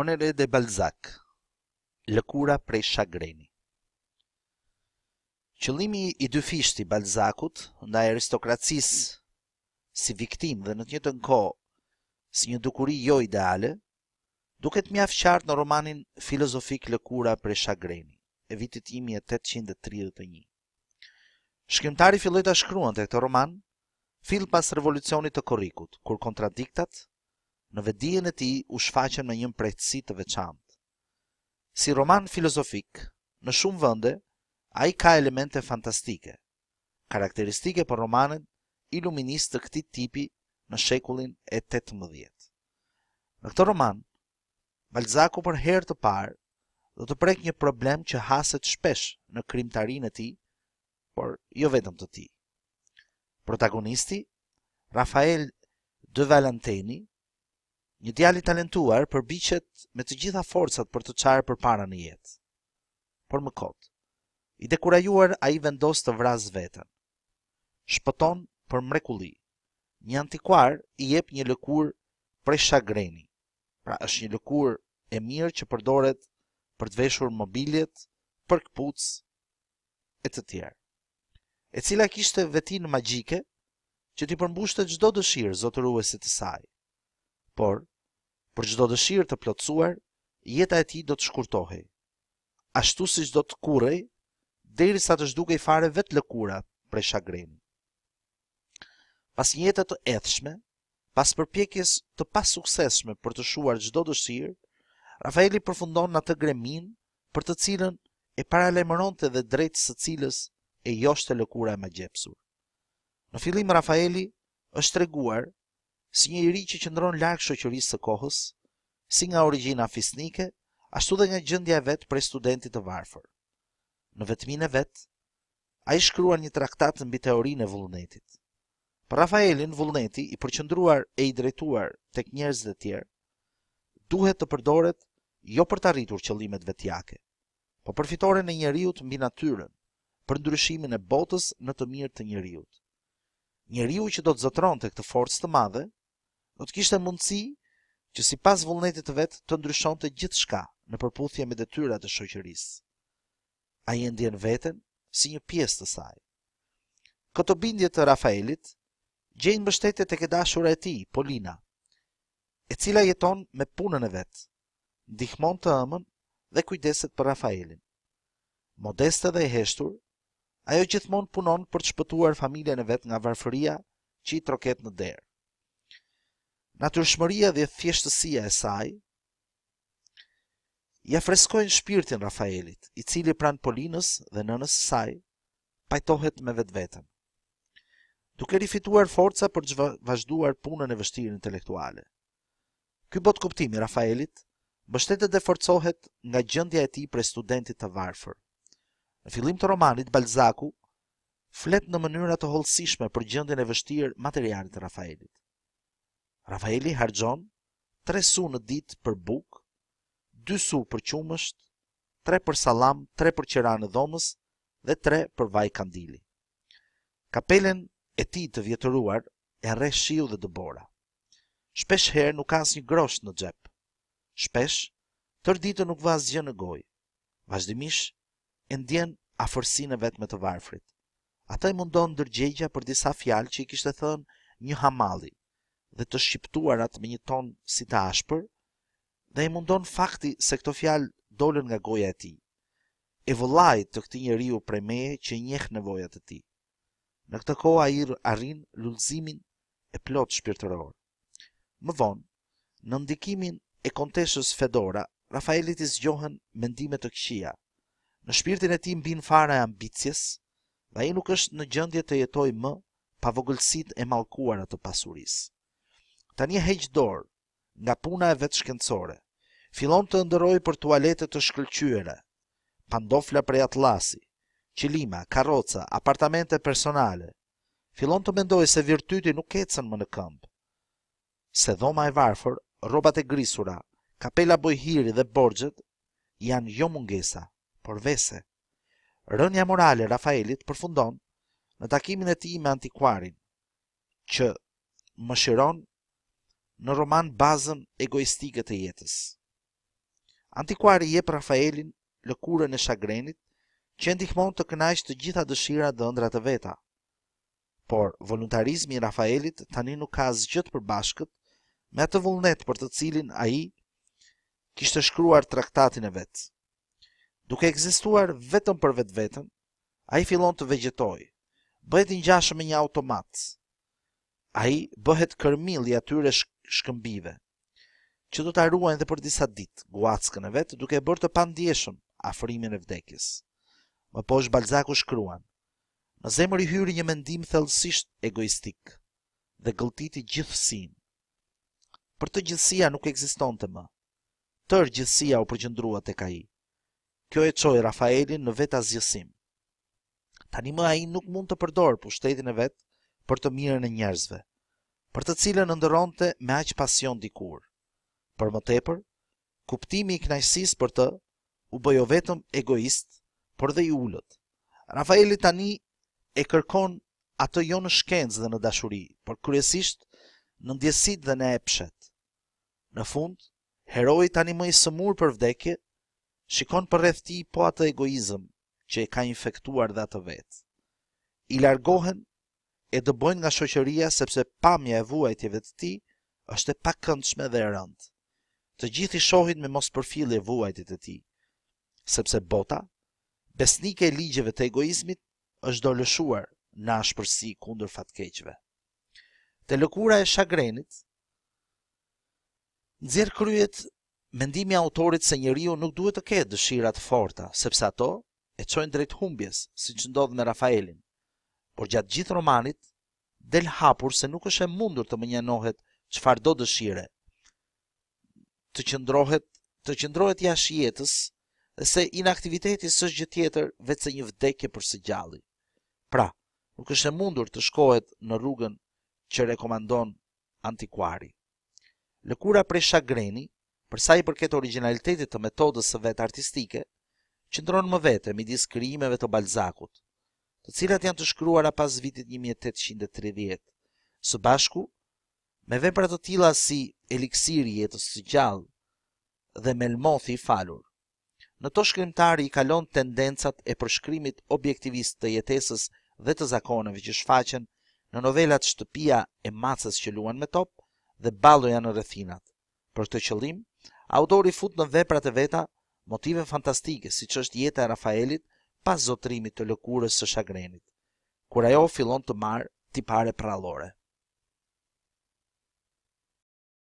Honore de Balzac, lëkura prej shagreni. Qëllimi i dy fishti Balzacut nda aristokracis si viktim dhe në të një të nko si një dukuri jo ideale, duket mja qartë në romanin filozofik lëkura prej shagreni, e vitit imi e 831. Shkrimtari filloi ta shkruante këtë roman fill pas revolucionit të Korrikut, kur kontradiktat në vedijen e ti u shfaqen me një prejtësi të veçantë. Si roman filozofik, në shumë vënde, a i ka elemente fantastike, karakteristike për romanet iluminist të këti tipi në shekullin e 18. Në këtë roman, Balzaku për herë të parë do të prek një problem që haset shpesh në krimtarin e ti, por jo vetëm të ti. Protagonisti, Rafael de Valenteni, një djalë i talentuar përbiqet me të gjitha forcat për të çarë përpara në jetë. Por më kot, i dekurajuar ai vendos të vrasë veten. Shpëton për mrekulli. Një antikuar i jep një lëkur për shagreni. Pra është një lëkur e mirë që përdoret për të veshur mobiljet, për këpuc e të tjerë. E cila kishte vetin magjike që ti përmbushte çdo dëshirë zotëruese të saj por për çdo dëshirë të plotësuar, jeta e tij do të shkurtohej. Ashtu siç do të kurrej derisa të zhdukej fare vet lëkura prej shagrem. Pas një jete të ethshme, pas përpjekjes të pasuksesshme për të shuar çdo dëshirë, Rafaeli përfundon në atë gremin për të cilën e paralajmëronte dhe drejt së cilës e joshte lëkura e magjepsur. Në fillim Rafaeli është treguar si një iri që qëndron larg shoqërisë së kohës, si nga origjina fisnike, ashtu dhe nga gjendja e vet prej studentit të varfër. Në vetminë vet, ai shkruan një traktat mbi teorinë e vullnetit. Për Rafaelin vullneti i përqendruar e i drejtuar tek njerëzit e tjerë, duhet të përdoret jo për të arritur qëllimet vetjake, por për fitoren e mbi natyren, për ndryshimin e botës në të mirë të njeriu. Njeriu që do të zotronte këtë forcë të madhe do të kishte mundësi që si pas vullnetit të vetë të ndryshon të gjithë shka në përputhje me detyrat e shoqërisë. A i ndjen veten si një pjesë të saj. Këto bindje të Rafaelit gjenë mbështetje të kedashur e ti, Polina, e cila jeton me punën e vetë, ndihmon të ëmën dhe kujdeset për Rafaelin. Modeste dhe e heshtur, ajo gjithmon punon për të shpëtuar familjen e vetë nga varfëria që i troket në derë natyrshmëria dhe thjeshtësia e saj ia ja freskojnë shpirtin Rafaelit, i cili pran Polinës dhe nënës së saj pajtohet me vetveten. Duke rifituar forca për të vazhduar punën e vështirë intelektuale. Ky bot kuptimi i Rafaelit mbështetet dhe forcohet nga gjendja e tij për studentit të varfër. Në fillim të romanit Balzaku flet në mënyra të hollësishme për gjendjen e vështirë materiale të Rafaelit. Rafaeli hargjon 3 su në ditë për buk, 2 su për qumësht, 3 për sallam, 3 për qera në dhomës dhe 3 për vaj kandili. Kapelen e tij të vjetëruar e rre shiu dhe dëbora. Shpesh herë nuk ka asnjë grosh në xhep. Shpesh tër ditën nuk vazë gjë në gojë. vazhdimish e ndjen afërsinë vetë me të varfrit. Ata i mundon ndërgjegja për disa fjalë që i kishte thënë një hamalli dhe të shqiptuarat me një ton si të ashpër, dhe i mundon fakti se këto fjalë dolën nga goja e tij. E vëllai të këtij njeriu prej meje që njeh nevojat e tij. Në këtë kohë ai arrin lulëzimin e plot shpirtëror. Më vonë, në ndikimin e kontesës Fedora, Rafaelit i zgjohen mendime të këqija. Në shpirtin e tij mbin fara e ambicies, dhe ai nuk është në gjendje të jetojë më pa vogëlsit e mallkuara të pasurisë tani heq dorë nga puna e vetë shkencore. Filon të ndëroj për tualetet të shkëllqyre, pandofla prej atlasi, qilima, karoca, apartamente personale. Filon të mendoj se virtyti nuk ecën më në këmbë. Se dhoma e varfër, robat e grisura, kapela bojhiri dhe borgjët, janë jo mungesa, por vese. Rënja morale Rafaelit përfundon në takimin e ti me antikuarin, që më shironë në roman bazën egoistike të jetës. Antikuari je për Rafaelin lëkure në shagrenit, që e ndihmon të kënajsh të gjitha dëshira dhe ndrat e veta. Por, voluntarizmi i Rafaelit tani nuk ka zgjët për bashkët me atë vullnet për të cilin a i kishtë shkruar traktatin e vetë. Duke egzistuar vetëm për vetë vetën, a i filon të vegjetoj, bëjt i ngjashëm me një automatës, a i bëhet kërmil i atyre shkëmbive, që do të arruajnë dhe për disa dit, guackën e vetë, duke e bërë të pandjeshëm afrimin e vdekis. Më posh Balzaku shkruan, në zemër i hyri një mendim thellësisht egoistik dhe gëltiti gjithësin. Për të gjithësia nuk eksiston të më, tër gjithësia u përgjëndrua të ka i. Kjo e qojë Rafaelin në vetë azjësim. Tani më a i nuk mund të përdorë për shtetin e vetë, për të mirën e njerëzve, për të cilën nëndëronte me aqë pasion dikur. Për më tepër, kuptimi i knajsis për të u bëjo vetëm egoist, për dhe i ulët. Rafaeli tani e kërkon atë jo në shkenz dhe në dashuri, për kryesisht në ndjesit dhe në epshet. Në fund, heroi tani më i sëmur për vdekje, shikon për tij po atë egoizm që e ka infektuar dhe atë vetë. I largohen e dëbojnë nga shoqëria sepse pamja e vuajtjeve të tij është e pakëndshme dhe e rëndë. Të gjithë i shohin me mos e vuajtjet të tij, sepse bota, besnike e ligjeve të egoizmit, është dorëshuar në ashpërsi kundër fatkeqëve. Te lëkura e shagrenit, nëzirë kryet mendimi i autorit se njeriu nuk duhet të ketë dëshira të forta, sepse ato e çojnë drejt humbjes, siç ndodh me Rafaelin por gjatë gjithë romanit, del hapur se nuk është e mundur të më njënohet që do dëshire, të qëndrohet, të qëndrohet jashtë jetës, dhe se inaktiviteti së gjithë tjetër vetë se një vdekje për së gjalli. Pra, nuk është e mundur të shkohet në rrugën që rekomandon antikuari. Lëkura prej shagreni, përsa i përket originalitetit të metodës së vetë artistike, qëndronë më vete midis diskrimeve të balzakut, të cilat janë të shkruara pas vitit 1830. Së bashku, me vepra të tilla si eliksiri jetës së gjallë dhe melmothi i falur. Në to shkrimtari i kalon tendencat e përshkrimit objektivist të jetesës dhe të zakoneve që shfaqen në novelat shtëpia e macës që luan me top dhe balloja në rëthinat. Për të qëllim, autori fut në veprat e veta motive fantastike, si që është jeta e Rafaelit, pas zotrimit të lëkurës së shagrenit, kur ajo fillon të marë tipare pralore.